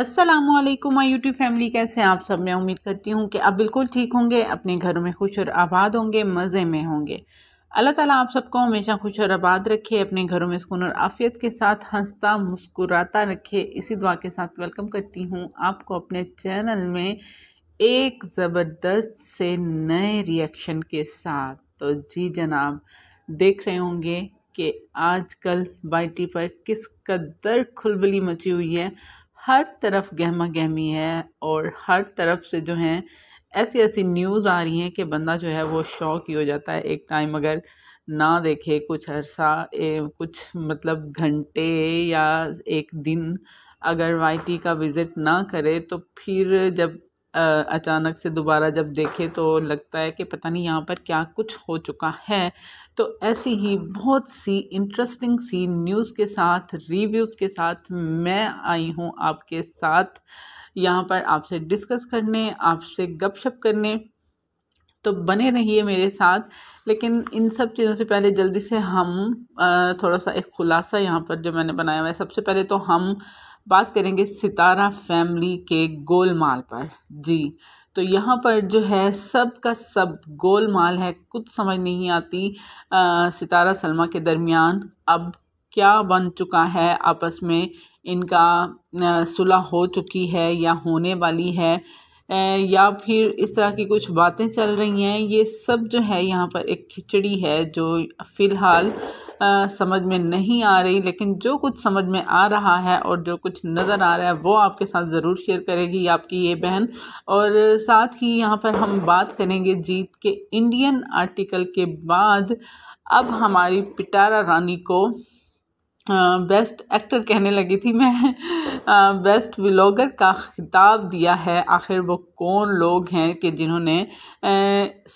अस्सलाम वालेकुम my YouTube family कैसे हैं आप सब मैं उम्मीद करती हूँ कि आप बिल्कुल ठीक होंगे अपने घरों में खुश और आबाद होंगे मज़े में होंगे अल्लाह ताला आप सबको हमेशा खुश और आबाद रखे अपने घरों में सुकून और आफियत के साथ हंसता मुस्कुराता रखे इसी दुआ के साथ वेलकम करती हूँ आपको अपने चैनल में एक ज़बरदस्त से नए रिएक्शन के साथ तो जी जनाब देख रहे होंगे कि आजकल बाइटी पर किस कदर खुलबली मची हुई है हर तरफ गहमा गहमी है और हर तरफ से जो है ऐसी ऐसी न्यूज़ आ रही हैं कि बंदा जो है वो शौक ही हो जाता है एक टाइम अगर ना देखे कुछ अरसा कुछ मतलब घंटे या एक दिन अगर वाई का विज़िट ना करे तो फिर जब अचानक से दोबारा जब देखे तो लगता है कि पता नहीं यहाँ पर क्या कुछ हो चुका है तो ऐसी ही बहुत सी इंटरेस्टिंग सी न्यूज़ के साथ रिव्यूज़ के साथ मैं आई हूँ आपके साथ यहाँ पर आपसे डिस्कस करने आपसे गपशप करने तो बने रहिए मेरे साथ लेकिन इन सब चीज़ों से पहले जल्दी से हम थोड़ा सा एक ख़ुलासा यहाँ पर जो मैंने बनाया हुआ है सबसे पहले तो हम बात करेंगे सितारा फैमिली के गोलमाल पर जी तो यहाँ पर जो है सब का सब गोलमाल है कुछ समझ नहीं आती आ, सितारा सलमा के दरमियान अब क्या बन चुका है आपस में इनका सुलह हो चुकी है या होने वाली है या फिर इस तरह की कुछ बातें चल रही हैं ये सब जो है यहाँ पर एक खिचड़ी है जो फ़िलहाल आ, समझ में नहीं आ रही लेकिन जो कुछ समझ में आ रहा है और जो कुछ नज़र आ रहा है वो आपके साथ ज़रूर शेयर करेगी आपकी ये बहन और साथ ही यहाँ पर हम बात करेंगे जीत के इंडियन आर्टिकल के बाद अब हमारी पिटारा रानी को बेस्ट एक्टर कहने लगी थी मैं बेस्ट व्लॉगर का खिताब दिया है आखिर वो कौन लोग हैं कि जिन्होंने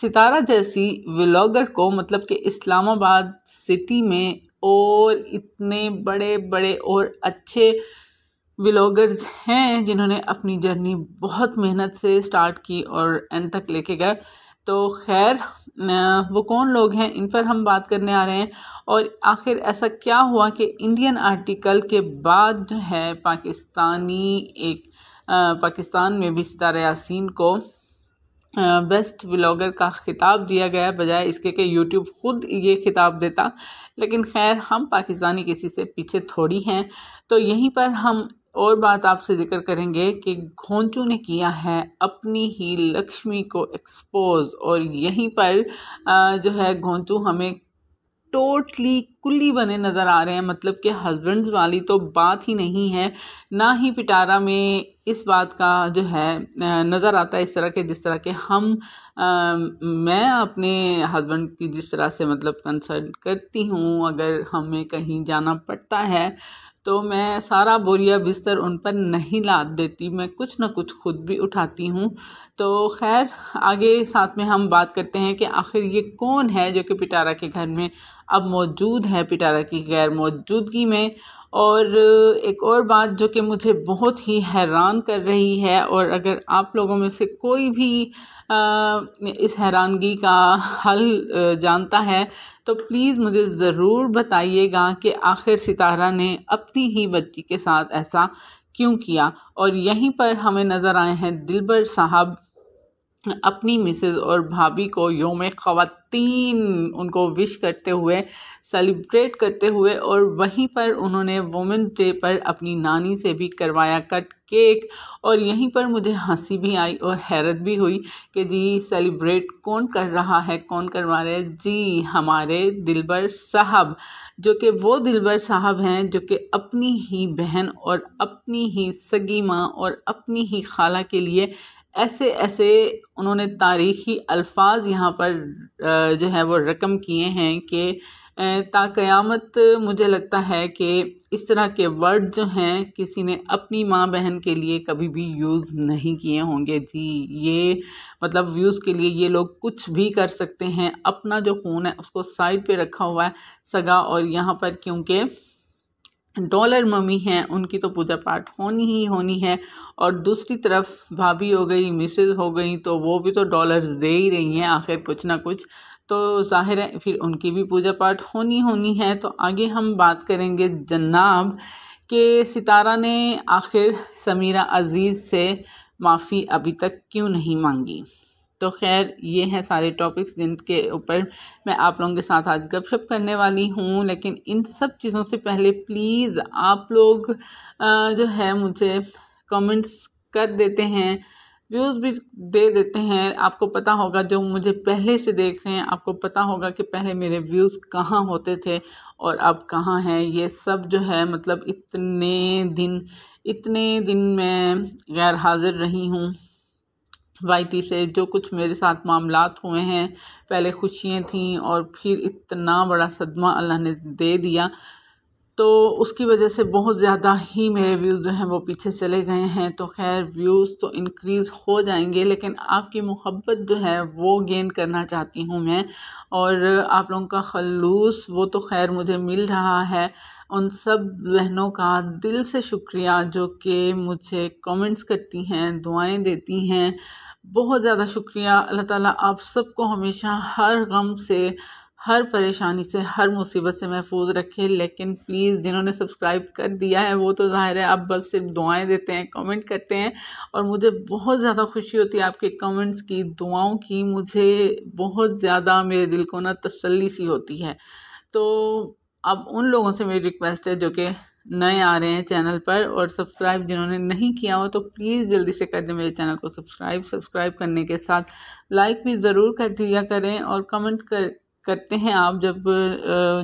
सितारा जैसी व्लॉगर को मतलब कि इस्लामाबाद सिटी में और इतने बड़े बड़े और अच्छे व्लॉगर्स हैं जिन्होंने अपनी जर्नी बहुत मेहनत से स्टार्ट की और एंड तक लेके गए तो खैर वो कौन लोग हैं इन पर हम बात करने आ रहे हैं और आखिर ऐसा क्या हुआ कि इंडियन आर्टिकल के बाद जो है पाकिस्तानी एक पाकिस्तान में भी सितारा यासीन को बेस्ट ब्लॉगर का खिताब दिया गया बजाय इसके कि यूट्यूब ख़ुद ये खिताब देता लेकिन खैर हम पाकिस्तानी किसी से पीछे थोड़ी हैं तो यहीं पर हम और बात आपसे जिक्र करेंगे कि घोंचू ने किया है अपनी ही लक्ष्मी को एक्सपोज और यहीं पर जो है घोंचू हमें टोटली कुल्ली बने नज़र आ रहे हैं मतलब कि हस्बैंड्स वाली तो बात ही नहीं है ना ही पिटारा में इस बात का जो है नज़र आता है इस तरह के जिस तरह के हम आ, मैं अपने हस्बैंड की जिस तरह से मतलब कंसल्ट करती हूँ अगर हमें कहीं जाना पड़ता है तो मैं सारा बोरिया बिस्तर उन पर नहीं लाद देती मैं कुछ ना कुछ खुद भी उठाती हूँ तो खैर आगे साथ में हम बात करते हैं कि आखिर ये कौन है जो कि पिटारा के घर में अब मौजूद है पिटारा की गैर मौजूदगी में और एक और बात जो कि मुझे बहुत ही हैरान कर रही है और अगर आप लोगों में से कोई भी इस हैरानगी का हल जानता है तो प्लीज़ मुझे ज़रूर बताइएगा कि आखिर सितारा ने अपनी ही बच्ची के साथ ऐसा क्यों किया और यहीं पर हमें नज़र आए हैं दिलबर साहब अपनी मिसेज़ और भाभी को योम ख़वातीन उनको विश करते हुए सेलिब्रेट करते हुए और वहीं पर उन्होंने वुमेन डे पर अपनी नानी से भी करवाया कट केक और यहीं पर मुझे हंसी भी आई और हैरत भी हुई कि जी सेलिब्रेट कौन कर रहा है कौन करवा रहे हैं जी हमारे दिलबर साहब जो कि वो दिलबर साहब हैं जो कि अपनी ही बहन और अपनी ही सगी माँ और अपनी ही खाला के लिए ऐसे ऐसे उन्होंने तारीखी अल्फाज यहाँ पर जो है वो रकम किए हैं कि ताकयामत मुझे लगता है कि इस तरह के वर्ड जो हैं किसी ने अपनी माँ बहन के लिए कभी भी यूज़ नहीं किए होंगे जी ये मतलब व्यूज़ के लिए ये लोग कुछ भी कर सकते हैं अपना जो ख़ून है उसको साइड पे रखा हुआ है सगा और यहाँ पर क्योंकि डॉलर मम्मी हैं उनकी तो पूजा पाठ होनी ही होनी है और दूसरी तरफ भाभी हो गई मिसेज हो गई तो वो भी तो डॉलर्स दे ही रही हैं आखिर कुछ ना कुछ तो ज़ाहिर है फिर उनकी भी पूजा पाठ होनी होनी है तो आगे हम बात करेंगे जन्नाब के सितारा ने आखिर समीरा अजीज़ से माफ़ी अभी तक क्यों नहीं मांगी तो खैर ये हैं सारे टॉपिक्स जिनके ऊपर मैं आप लोगों के साथ आज गपशप करने वाली हूँ लेकिन इन सब चीज़ों से पहले प्लीज़ आप लोग जो है मुझे कमेंट्स कर देते हैं व्यूज़ भी दे देते हैं आपको पता होगा जो मुझे पहले से देख रहे हैं आपको पता होगा कि पहले मेरे व्यूज़ कहाँ होते थे और अब कहाँ हैं ये सब जो है मतलब इतने दिन इतने दिन मैं गैर हाजिर रही हूँ वाई से जो कुछ मेरे साथ मामला हुए हैं पहले खुशियाँ थीं और फिर इतना बड़ा सदमा अल्लाह ने दे दिया तो उसकी वजह से बहुत ज़्यादा ही मेरे व्यूज़ जो हैं वो पीछे चले गए हैं तो खैर व्यूज़ तो इनक्रीज़ हो जाएंगे लेकिन आपकी मोहब्बत जो है वो गेन करना चाहती हूँ मैं और आप लोगों का खलूस वो तो खैर मुझे मिल रहा है उन सब बहनों का दिल से शुक्रिया जो कि मुझे कमेंट्स करती हैं दुआएं देती हैं बहुत ज़्यादा शुक्रिया अल्लाह ताला आप सबको हमेशा हर गम से हर परेशानी से हर मुसीबत से महफूज रखे लेकिन प्लीज़ जिन्होंने सब्सक्राइब कर दिया है वो तो ज़ाहिर है आप बस सिर्फ दुआएं देते हैं कमेंट करते हैं और मुझे बहुत ज़्यादा खुशी होती है आपके कमेंट्स की दुआओं की मुझे बहुत ज़्यादा मेरे दिल को ना तसल्ली सी होती है तो अब उन लोगों से मेरी रिक्वेस्ट है जो कि नए आ रहे हैं चैनल पर और सब्सक्राइब जिन्होंने नहीं किया हो तो प्लीज़ जल्दी से कर दें मेरे चैनल को सब्सक्राइब सब्सक्राइब करने के साथ लाइक भी ज़रूर कर दिया करें और कमेंट कर करते हैं आप जब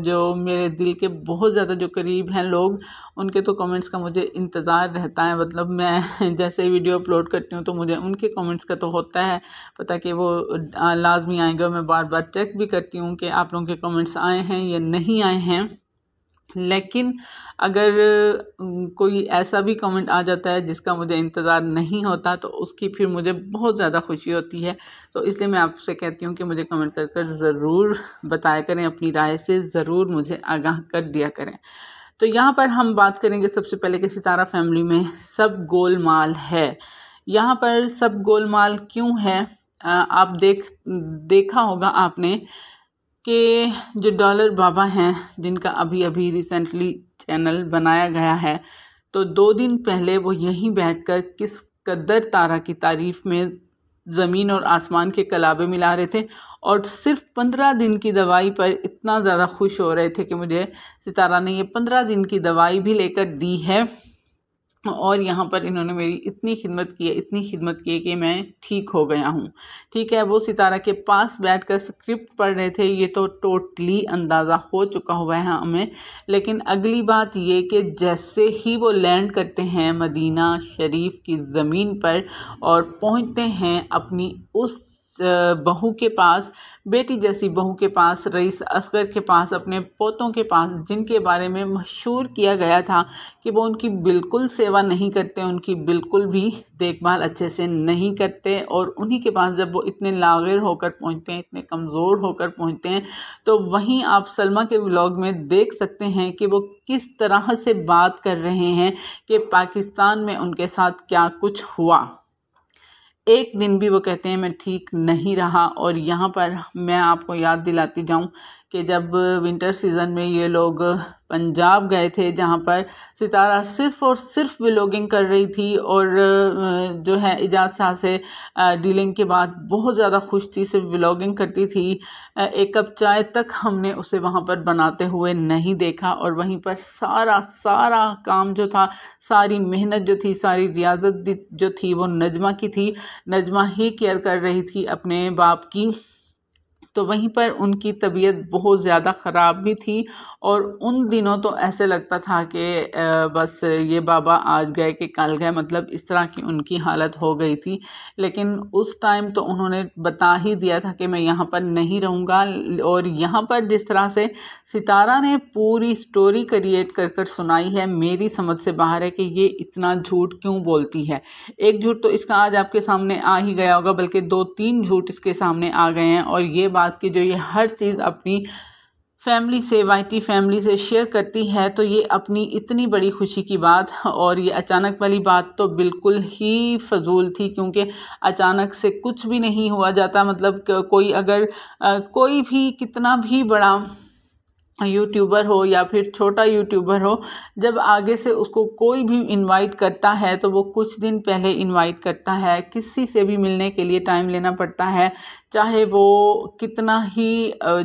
जो मेरे दिल के बहुत ज़्यादा जो करीब हैं लोग उनके तो कमेंट्स का मुझे इंतज़ार रहता है मतलब मैं जैसे वीडियो अपलोड करती हूँ तो मुझे उनके कमेंट्स का तो होता है पता कि वो लाजमी आएंगे मैं बार बार चेक भी करती हूँ कि आप लोगों के कमेंट्स आए हैं या नहीं आए हैं लेकिन अगर कोई ऐसा भी कमेंट आ जाता है जिसका मुझे इंतज़ार नहीं होता तो उसकी फिर मुझे बहुत ज़्यादा खुशी होती है तो इसलिए मैं आपसे कहती हूँ कि मुझे कमेंट कर कर ज़रूर बताया करें अपनी राय से ज़रूर मुझे आगाह कर दिया करें तो यहाँ पर हम बात करेंगे सबसे पहले कि सितारा फैमिली में सब गोलमाल है यहाँ पर सब गोलमाल क्यों है आप देख देखा होगा आपने कि जो डॉलर बाबा हैं जिनका अभी अभी रिसेंटली चैनल बनाया गया है तो दो दिन पहले वो यहीं बैठकर किस कदर तारा की तारीफ़ में ज़मीन और आसमान के कलाबे मिला रहे थे और सिर्फ पंद्रह दिन की दवाई पर इतना ज़्यादा खुश हो रहे थे कि मुझे सितारा ने ये पंद्रह दिन की दवाई भी लेकर दी है और यहाँ पर इन्होंने मेरी इतनी खिदमत की है इतनी खिदमत की है कि मैं ठीक हो गया हूँ ठीक है वो सितारा के पास बैठकर स्क्रिप्ट पढ़ रहे थे ये तो टोटली अंदाज़ा हो चुका हुआ है हमें लेकिन अगली बात ये कि जैसे ही वो लैंड करते हैं मदीना शरीफ की ज़मीन पर और पहुँचते हैं अपनी उस बहू के पास बेटी जैसी बहू के पास रईस असगर के पास अपने पोतों के पास जिनके बारे में मशहूर किया गया था कि वो उनकी बिल्कुल सेवा नहीं करते उनकी बिल्कुल भी देखभाल अच्छे से नहीं करते और उन्हीं के पास जब वो इतने लागिर होकर पहुँचते हैं इतने कमज़ोर होकर पहुँचते हैं तो वहीं आप सलमा के ब्लॉग में देख सकते हैं कि वो किस तरह से बात कर रहे हैं कि पाकिस्तान में उनके साथ क्या कुछ हुआ एक दिन भी वो कहते हैं मैं ठीक नहीं रहा और यहाँ पर मैं आपको याद दिलाती जाऊँ कि जब विंटर सीज़न में ये लोग पंजाब गए थे जहाँ पर सितारा सिर्फ़ और सिर्फ ब्लॉगिंग कर रही थी और जो है इजाज़ शाह से डीलिंग के बाद बहुत ज़्यादा खुश थी सिर्फ ब्लॉगिंग करती थी एक कप चाय तक हमने उसे वहाँ पर बनाते हुए नहीं देखा और वहीं पर सारा सारा काम जो था सारी मेहनत जो थी सारी रियाजत जो थी वो नजमा की थी नजमा ही केयर कर रही थी अपने बाप की तो वहीं पर उनकी तबीयत बहुत ज़्यादा ख़राब भी थी और उन दिनों तो ऐसे लगता था कि बस ये बाबा आज गए कि कल गए मतलब इस तरह की उनकी हालत हो गई थी लेकिन उस टाइम तो उन्होंने बता ही दिया था कि मैं यहाँ पर नहीं रहूँगा और यहाँ पर जिस तरह से सितारा ने पूरी स्टोरी क्रिएट कर कर सुनाई है मेरी समझ से बाहर है कि ये इतना झूठ क्यों बोलती है एक झूठ तो इसका आज आपके सामने आ ही गया होगा बल्कि दो तीन झूठ इसके सामने आ गए हैं और ये बात बात की जो ये हर चीज़ अपनी फैमिली से वाइटी फैमिली से शेयर करती है तो ये अपनी इतनी बड़ी खुशी की बात और ये अचानक वाली बात तो बिल्कुल ही फजूल थी क्योंकि अचानक से कुछ भी नहीं हुआ जाता मतलब कोई अगर कोई भी कितना भी बड़ा यूट्यूबर हो या फिर छोटा यूट्यूबर हो जब आगे से उसको कोई भी इनवाइट करता है तो वो कुछ दिन पहले इनवाइट करता है किसी से भी मिलने के लिए टाइम लेना पड़ता है चाहे वो कितना ही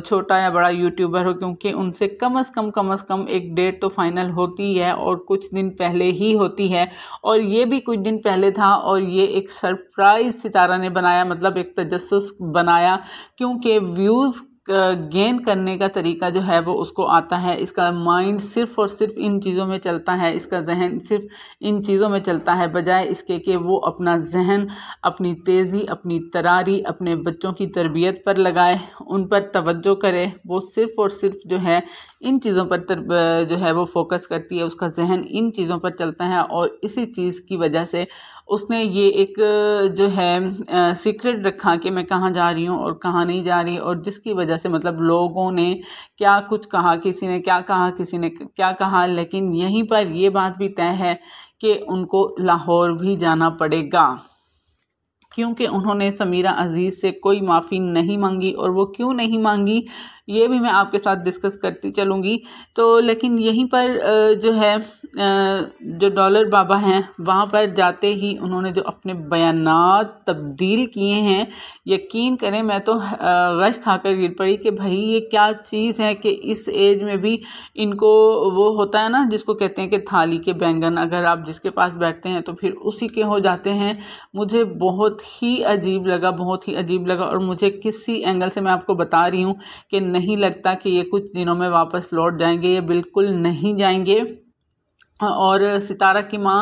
छोटा या बड़ा यूट्यूबर हो क्योंकि उनसे कम अज़ कम कम अज़ कम एक डेट तो फाइनल होती है और कुछ दिन पहले ही होती है और ये भी कुछ दिन पहले था और ये एक सरप्राइज़ सितारा ने बनाया मतलब एक तजस बनाया क्योंकि व्यूज़ गेन करने का तरीका जो है वो उसको आता है इसका माइंड सिर्फ और सिर्फ इन चीज़ों में चलता है इसका जहन सिर्फ इन चीज़ों में चलता है बजाय इसके कि वो अपना जहन अपनी तेज़ी अपनी तरारी अपने बच्चों की तरबियत पर लगाए उन पर तवज्जो करे वो सिर्फ और सिर्फ जो है इन चीज़ों पर जो है वो फोकस करती है उसका जहन इन चीज़ों पर चलता है और इसी चीज़ की वजह से उसने ये एक जो है सीक्रेट रखा कि मैं कहाँ जा रही हूँ और कहाँ नहीं जा रही और जिसकी वजह से मतलब लोगों ने क्या कुछ कहा किसी ने क्या कहा किसी ने क्या कहा लेकिन यहीं पर ये बात भी तय है कि उनको लाहौर भी जाना पड़ेगा क्योंकि उन्होंने समीरा अजीज़ से कोई माफ़ी नहीं मांगी और वो क्यों नहीं मांगी ये भी मैं आपके साथ डिस्कस करती चलूँगी तो लेकिन यहीं पर जो है जो डॉलर बाबा हैं वहाँ पर जाते ही उन्होंने जो अपने बयान तब्दील किए हैं यकीन करें मैं तो गश खाकर गिर पड़ी कि भाई ये क्या चीज़ है कि इस एज में भी इनको वो होता है ना जिसको कहते हैं कि थाली के बैंगन अगर आप जिसके पास बैठते हैं तो फिर उसी के हो जाते हैं मुझे बहुत ही अजीब लगा बहुत ही अजीब लगा और मुझे किसी एंगल से मैं आपको बता रही हूँ कि नहीं लगता कि ये कुछ दिनों में वापस लौट जाएंगे ये बिल्कुल नहीं जाएंगे और सितारा की माँ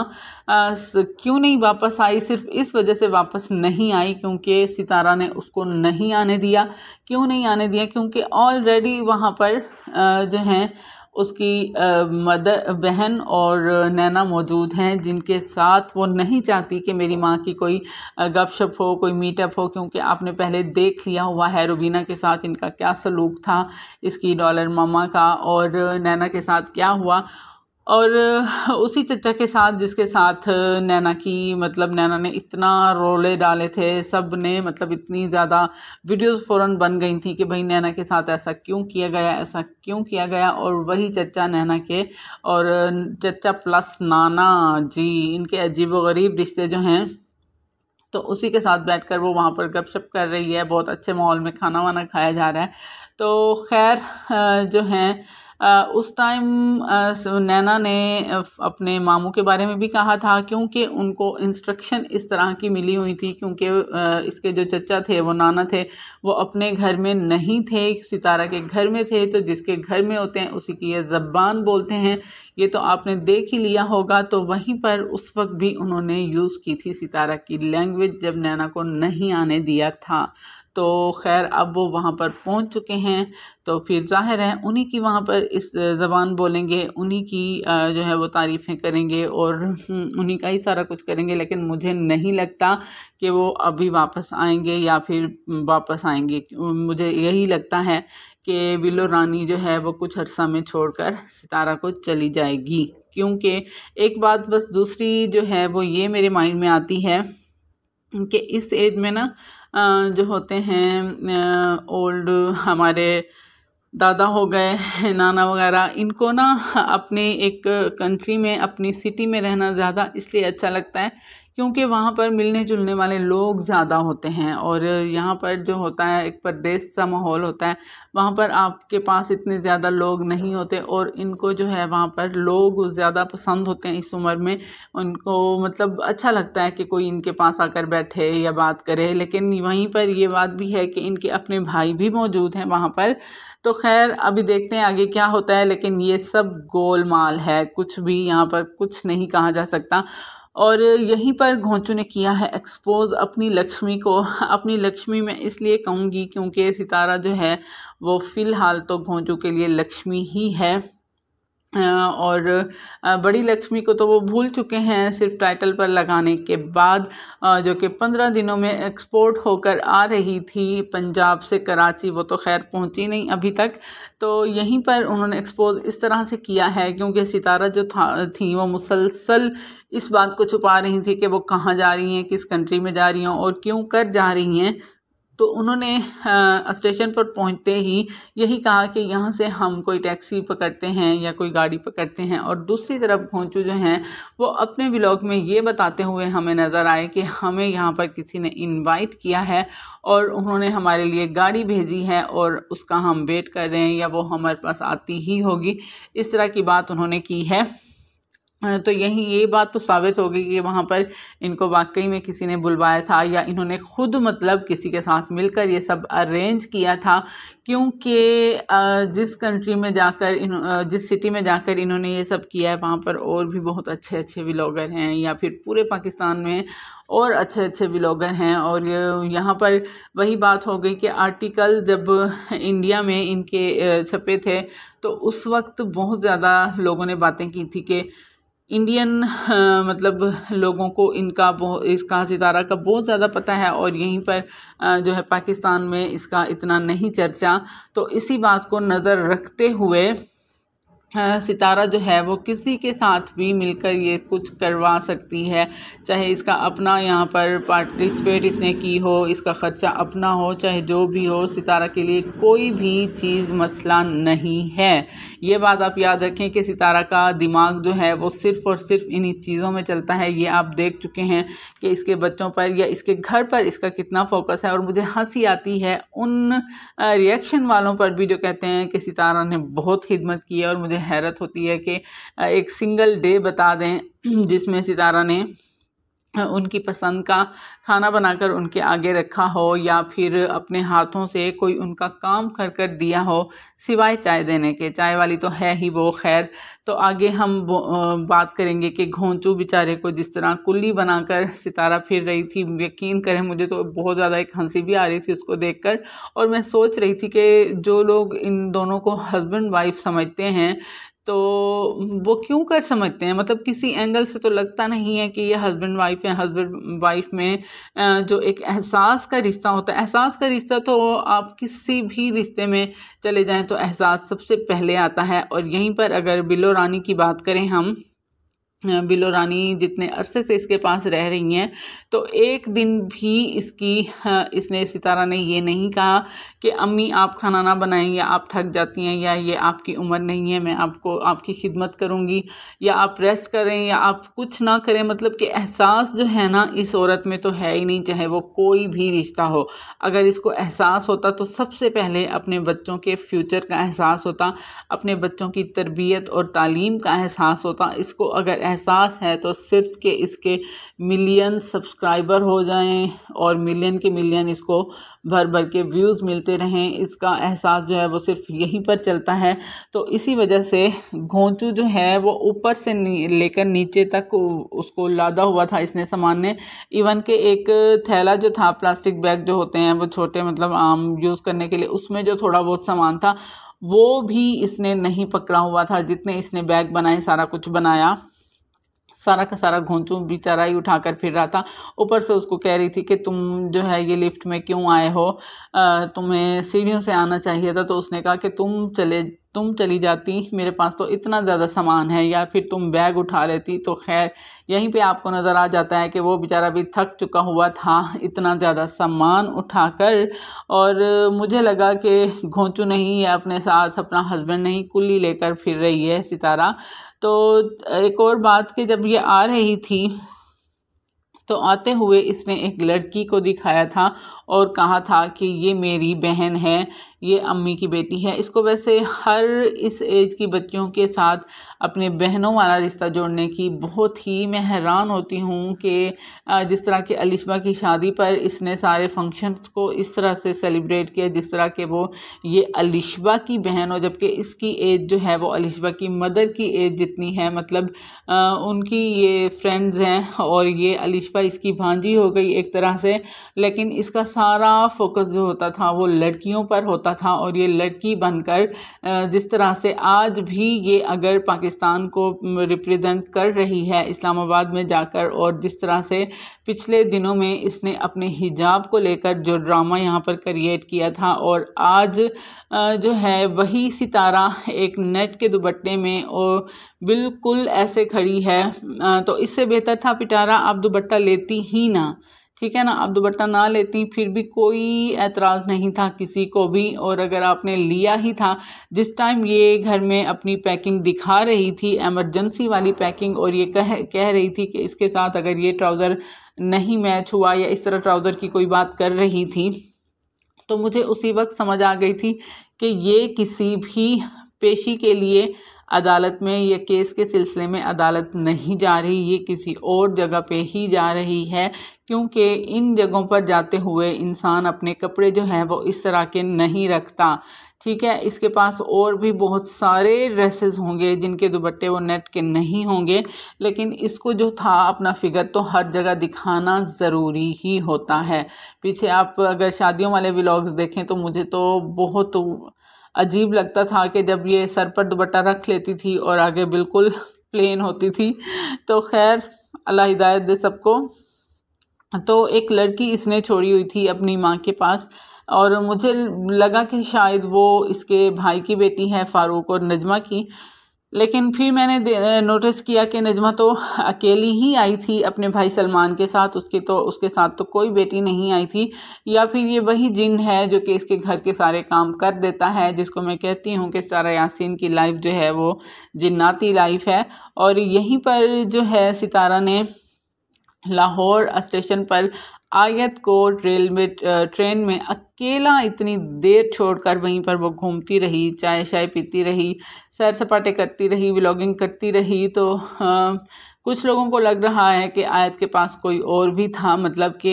क्यों नहीं वापस आई सिर्फ इस वजह से वापस नहीं आई क्योंकि सितारा ने उसको नहीं आने दिया क्यों नहीं आने दिया क्योंकि ऑलरेडी वहाँ पर जो है उसकी मदर बहन और नैना मौजूद हैं जिनके साथ वो नहीं चाहती कि मेरी माँ की कोई गपशप हो कोई मीटअप हो क्योंकि आपने पहले देख लिया हुआ है रुबीना के साथ इनका क्या सलूक था इसकी डॉलर मामा का और नैना के साथ क्या हुआ और उसी चचा के साथ जिसके साथ नैना की मतलब नैना ने इतना रोले डाले थे सब ने मतलब इतनी ज़्यादा वीडियोस फ़ौरन बन गई थी कि भाई नैना के साथ ऐसा क्यों किया गया ऐसा क्यों किया गया और वही चचा नैना के और चचा प्लस नाना जी इनके अजीब व गरीब रिश्ते जो हैं तो उसी के साथ बैठकर वो वहाँ पर गपशप कर रही है बहुत अच्छे माहौल में खाना वाना खाया जा रहा है तो खैर जो हैं उस टाइम नैना ने अपने मामू के बारे में भी कहा था क्योंकि उनको इंस्ट्रक्शन इस तरह की मिली हुई थी क्योंकि इसके जो चचा थे वो नाना थे वो अपने घर में नहीं थे सितारा के घर में थे तो जिसके घर में होते हैं उसी की ये ज़बान बोलते हैं ये तो आपने देख ही लिया होगा तो वहीं पर उस वक्त भी उन्होंने यूज़ की थी सितारा की लैंग्वेज जब नैना को नहीं आने दिया था तो खैर अब वो वहाँ पर पहुँच चुके हैं तो फिर जाहिर है उन्हीं की वहाँ पर इस ज़बान बोलेंगे उन्हीं की जो है वो तारीफ़ें करेंगे और उन्हीं का ही सारा कुछ करेंगे लेकिन मुझे नहीं लगता कि वो अभी वापस आएंगे या फिर वापस आएंगे मुझे यही लगता है कि विलो रानी जो है वो कुछ अरसा में छोड़कर सितारा को चली जाएगी क्योंकि एक बात बस दूसरी जो है वो ये मेरे माइंड में आती है कि इस एज में ना जो होते हैं ओल्ड हमारे दादा हो गए नाना वगैरह इनको ना अपने एक कंट्री में अपनी सिटी में रहना ज़्यादा इसलिए अच्छा लगता है क्योंकि वहाँ पर मिलने जुलने वाले लोग ज़्यादा होते हैं और यहाँ पर जो होता है एक परदेश सा माहौल होता है वहाँ पर आपके पास इतने ज़्यादा लोग नहीं होते और इनको जो है वहाँ पर लोग ज़्यादा पसंद होते हैं इस उम्र में उनको मतलब अच्छा लगता है कि कोई इनके पास आकर बैठे या बात करे लेकिन वहीं पर ये बात भी है कि इनके अपने भाई भी मौजूद हैं वहाँ पर तो खैर अभी देखते हैं आगे क्या होता है लेकिन ये सब गोलमाल है कुछ भी यहाँ पर कुछ नहीं कहा जा सकता और यहीं पर घोंचू ने किया है एक्सपोज अपनी लक्ष्मी को अपनी लक्ष्मी मैं इसलिए कहूँगी क्योंकि सितारा जो है वो फ़िलहाल तो घोंचू के लिए लक्ष्मी ही है और बड़ी लक्ष्मी को तो वो भूल चुके हैं सिर्फ टाइटल पर लगाने के बाद जो कि पंद्रह दिनों में एक्सपोर्ट होकर आ रही थी पंजाब से कराची वो तो खैर पहुंची नहीं अभी तक तो यहीं पर उन्होंने एक्सपोज इस तरह से किया है क्योंकि सितारा जो था थी वो मुसलसल इस बात को छुपा रही थी कि वो कहाँ जा रही हैं किस कंट्री में जा रही हैं और क्यों कर जा रही हैं तो उन्होंने स्टेशन पर पहुंचते ही यही कहा कि यहाँ से हम कोई टैक्सी पकड़ते हैं या कोई गाड़ी पकड़ते हैं और दूसरी तरफ घोंचू जो हैं वो अपने ब्लॉग में ये बताते हुए हमें नज़र आए कि हमें यहाँ पर किसी ने इनवाइट किया है और उन्होंने हमारे लिए गाड़ी भेजी है और उसका हम वेट कर रहे हैं या वो हमारे पास आती ही होगी इस तरह की बात उन्होंने की है तो यही ये बात तो साबित हो गई कि वहाँ पर इनको वाकई में किसी ने बुलवाया था या इन्होंने खुद मतलब किसी के साथ मिलकर ये सब अरेंज किया था क्योंकि जिस कंट्री में जाकर इन जिस सिटी में जाकर इन्होंने ये सब किया है वहाँ पर और भी बहुत अच्छे अच्छे व्लॉगर हैं या फिर पूरे पाकिस्तान में और अच्छे अच्छे व्लॉगर हैं और यहाँ पर वही बात हो गई कि आर्टिकल जब इंडिया में इनके छपे थे तो उस वक्त बहुत ज़्यादा लोगों ने बातें की थी कि इंडियन हाँ, मतलब लोगों को इनका बहुत इसका सितारा का बहुत ज़्यादा पता है और यहीं पर आ, हाँ, जो है पाकिस्तान में इसका इतना नहीं चर्चा तो इसी बात को नज़र रखते हुए सितारा जो है वो किसी के साथ भी मिलकर ये कुछ करवा सकती है चाहे इसका अपना यहाँ पर पार्टिसिपेट इसने की हो इसका ख़र्चा अपना हो चाहे जो भी हो सितारा के लिए कोई भी चीज़ मसला नहीं है ये बात आप याद रखें कि सितारा का दिमाग जो है वो सिर्फ़ और सिर्फ इन्हीं चीज़ों में चलता है ये आप देख चुके हैं कि इसके बच्चों पर या इसके घर पर इसका कितना फोकस है और मुझे हंसी आती है उन रिएक्शन वालों पर भी जो कहते हैं कि सितारा ने बहुत खिदमत की है और मुझे हैरत होती है कि एक सिंगल डे बता दें जिसमें सितारा ने उनकी पसंद का खाना बनाकर उनके आगे रखा हो या फिर अपने हाथों से कोई उनका काम कर कर दिया हो सिवाय चाय देने के चाय वाली तो है ही वो खैर तो आगे हम बात करेंगे कि घोंचू बेचारे को जिस तरह कुल्ली बनाकर सितारा फिर रही थी यकीन करें मुझे तो बहुत ज़्यादा एक हंसी भी आ रही थी उसको देख कर और मैं सोच रही थी कि जो लोग इन दोनों को हस्बैंड वाइफ समझते हैं तो वो क्यों कर समझते हैं मतलब किसी एंगल से तो लगता नहीं है कि ये हस्बैंड वाइफ है हस्बैंड वाइफ में जो एक एहसास का रिश्ता होता है एहसास का रिश्ता तो आप किसी भी रिश्ते में चले जाएं तो एहसास सबसे पहले आता है और यहीं पर अगर बिलो रानी की बात करें हम बिलो रानी जितने अरसे से इसके पास रह रही हैं तो एक दिन भी इसकी इसने सितारा ने ये नहीं कहा कि अम्मी आप खाना ना बनाएं या आप थक जाती हैं या ये आपकी उम्र नहीं है मैं आपको आपकी खिदमत करूँगी या आप रेस्ट करें या आप कुछ ना करें मतलब कि एहसास जो है ना इस औरत में तो है ही नहीं चाहे वो कोई भी रिश्ता हो अगर इसको एहसास होता तो सबसे पहले अपने बच्चों के फ्यूचर का एहसास होता अपने बच्चों की तरबियत और तालीम का एहसास होता इसको अगर एहसास है तो सिर्फ के इसके मिलियन सब्सक्राइबर हो जाएं और मिलियन के मिलियन इसको भर भर के व्यूज़ मिलते रहें इसका एहसास जो है वो सिर्फ यहीं पर चलता है तो इसी वजह से घोंचू जो है वो ऊपर से लेकर नीचे तक उसको लादा हुआ था इसने सामान ने इवन के एक थैला जो था प्लास्टिक बैग जो होते हैं वो छोटे मतलब आम यूज़ करने के लिए उसमें जो थोड़ा बहुत सामान था वो भी इसने नहीं पकड़ा हुआ था जितने इसने बैग बनाए सारा कुछ बनाया सारा का सारा घोंचू बेचारा ही उठा कर फिर रहा था ऊपर से उसको कह रही थी कि तुम जो है ये लिफ्ट में क्यों आए हो तुम्हें सीढ़ियों से आना चाहिए था तो उसने कहा कि तुम चले तुम चली जाती मेरे पास तो इतना ज़्यादा सामान है या फिर तुम बैग उठा लेती तो खैर यहीं पे आपको नज़र आ जाता है कि वो बेचारा भी थक चुका हुआ था इतना ज़्यादा सामान उठाकर और मुझे लगा कि घोंचू नहीं है अपने साथ अपना हस्बैंड नहीं कुल्ली लेकर फिर रही है सितारा तो एक और बात कि जब ये आ रही थी तो आते हुए इसने एक लड़की को दिखाया था और कहा था कि ये मेरी बहन है ये अम्मी की बेटी है इसको वैसे हर इस एज की बच्चियों के साथ अपनी बहनों वाला रिश्ता जोड़ने की बहुत ही मैं हैरान होती हूँ कि जिस तरह के अलिशबा की शादी पर इसने सारे फंक्शन को इस तरह से सेलिब्रेट किया जिस तरह के वो ये अलिशबा की बहन हो जबकि इसकी एज जो है वो अलिशबा की मदर की एज जितनी है मतलब आ, उनकी ये फ्रेंड्स हैं और ये अलिशबा इसकी भांजी हो गई एक तरह से लेकिन इसका सारा फोकस जो होता था वो लड़कियों पर होता था और ये लड़की बनकर जिस तरह से आज भी ये अगर पाकिस्तान को रिप्रेजेंट कर रही है इस्लामाबाद में जाकर और जिस तरह से पिछले दिनों में इसने अपने हिजाब को लेकर जो ड्रामा यहाँ पर क्रिएट किया था और आज जो है वही सितारा एक नेट के दुबट्टे में और बिल्कुल ऐसे खड़ी है तो इससे बेहतर था पिटारा आप दुबट्टा लेती ही ना ठीक है ना आप दुपट्टा ना लेती फिर भी कोई एतराज़ नहीं था किसी को भी और अगर आपने लिया ही था जिस टाइम ये घर में अपनी पैकिंग दिखा रही थी एमरजेंसी वाली पैकिंग और ये कह कह रही थी कि इसके साथ अगर ये ट्राउज़र नहीं मैच हुआ या इस तरह ट्राउज़र की कोई बात कर रही थी तो मुझे उसी वक्त समझ आ गई थी कि ये किसी भी पेशी के लिए अदालत में यह केस के सिलसिले में अदालत नहीं जा रही ये किसी और जगह पे ही जा रही है क्योंकि इन जगहों पर जाते हुए इंसान अपने कपड़े जो हैं वो इस तरह के नहीं रखता ठीक है इसके पास और भी बहुत सारे ड्रेसेस होंगे जिनके दुपट्टे वो नेट के नहीं होंगे लेकिन इसको जो था अपना फिगर तो हर जगह दिखाना ज़रूरी ही होता है पीछे आप अगर शादियों वाले व्लॉग्स देखें तो मुझे तो बहुत अजीब लगता था कि जब ये सर पर दुपट्टा रख लेती थी और आगे बिल्कुल प्लेन होती थी तो खैर अल्लाह हिदायत दे सबको तो एक लड़की इसने छोड़ी हुई थी अपनी माँ के पास और मुझे लगा कि शायद वो इसके भाई की बेटी है फ़ारूक और नजमा की लेकिन फिर मैंने नोटिस किया कि नजमा तो अकेली ही आई थी अपने भाई सलमान के साथ उसके तो उसके साथ तो कोई बेटी नहीं आई थी या फिर ये वही जिन है जो कि इसके घर के सारे काम कर देता है जिसको मैं कहती हूँ कि सारा यासीन की लाइफ जो है वो जिन्नाती लाइफ है और यहीं पर जो है सितारा ने लाहौर स्टेशन पर आयत को रेलवे ट्रेन में अकेला इतनी देर छोड़कर वहीं पर वो घूमती रही चाय शाय पीती रही सैर सपाटे करती रही व्लॉगिंग करती रही तो आ, कुछ लोगों को लग रहा है कि आयत के पास कोई और भी था मतलब कि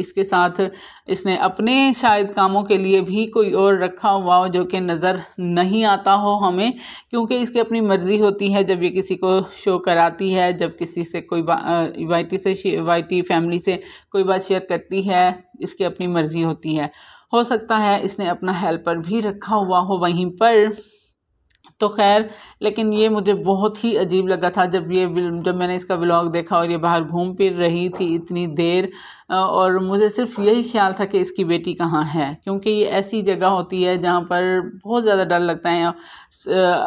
इसके साथ इसने अपने शायद कामों के लिए भी कोई और रखा हुआ हो जो कि नज़र नहीं आता हो हमें क्योंकि इसकी अपनी मर्ज़ी होती है जब ये किसी को शो कराती है जब किसी से कोई वाइटी से वाइटी फैमिली से कोई बात शेयर करती है इसकी अपनी मर्ज़ी होती है हो सकता है इसने अपना हेल्पर भी रखा हुआ हो वहीं पर तो खैर लेकिन ये मुझे बहुत ही अजीब लगा था जब ये जब मैंने इसका ब्लॉग देखा और ये बाहर घूम फिर रही थी इतनी देर और मुझे सिर्फ यही ख्याल था कि इसकी बेटी कहाँ है क्योंकि ये ऐसी जगह होती है जहाँ पर बहुत ज़्यादा डर लगता है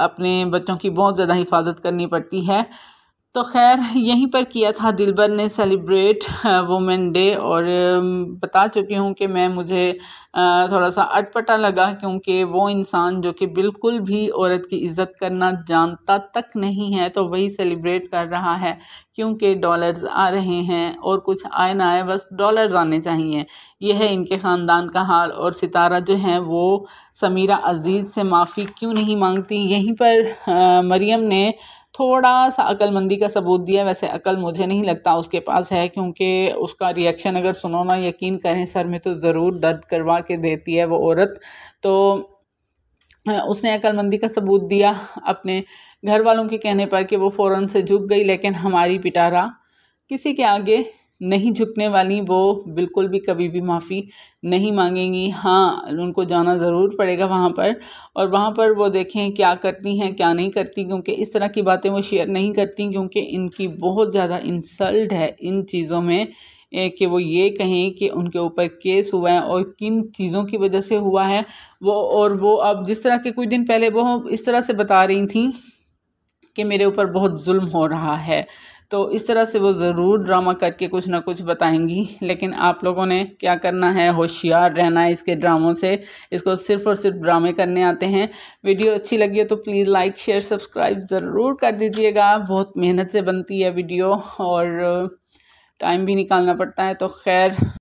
अपने बच्चों की बहुत ज़्यादा हिफाजत करनी पड़ती है तो खैर यहीं पर किया था दिलबर ने सेलिब्रेट वुमेन डे और बता चुकी हूँ कि मैं मुझे थोड़ा सा अटपटा लगा क्योंकि वो इंसान जो कि बिल्कुल भी औरत की इज़्ज़त करना जानता तक नहीं है तो वही सेलिब्रेट कर रहा है क्योंकि डॉलर्स आ रहे हैं और कुछ आए ना आए बस डॉलर्स आने चाहिए यह है इनके ख़ानदान का हाल और सितारा जो है वो समीरा अजीज़ से माफ़ी क्यों नहीं मांगती यहीं पर आ, मरियम ने थोड़ा सा अक्लमंदी का सबूत दिया वैसे अकल मुझे नहीं लगता उसके पास है क्योंकि उसका रिएक्शन अगर सुनो ना यकीन करें सर में तो ज़रूर दर्द करवा के देती है वो औरत तो हाँ, उसने अक्लमंदी का सबूत दिया अपने घर वालों के कहने पर कि वो फ़ौर से झुक गई लेकिन हमारी पिटारा किसी के आगे नहीं झुकने वाली वो बिल्कुल भी कभी भी माफ़ी नहीं मांगेंगी हाँ उनको जाना ज़रूर पड़ेगा वहाँ पर और वहाँ पर वो देखें क्या करती हैं क्या नहीं करती क्योंकि इस तरह की बातें वो शेयर नहीं करती क्योंकि इनकी बहुत ज़्यादा इंसल्ट है इन चीज़ों में कि वो ये कहें कि उनके ऊपर केस हुआ है और किन चीज़ों की वजह से हुआ है वो और वो अब जिस तरह के कुछ दिन पहले वो इस तरह से बता रही थी कि मेरे ऊपर बहुत जुल्म हो रहा है तो इस तरह से वो ज़रूर ड्रामा करके कुछ ना कुछ बताएंगी लेकिन आप लोगों ने क्या करना है होशियार रहना है इसके ड्रामों से इसको सिर्फ और सिर्फ ड्रामे करने आते हैं वीडियो अच्छी लगी हो तो प्लीज़ लाइक शेयर सब्सक्राइब ज़रूर कर दीजिएगा बहुत मेहनत से बनती है वीडियो और टाइम भी निकालना पड़ता है तो खैर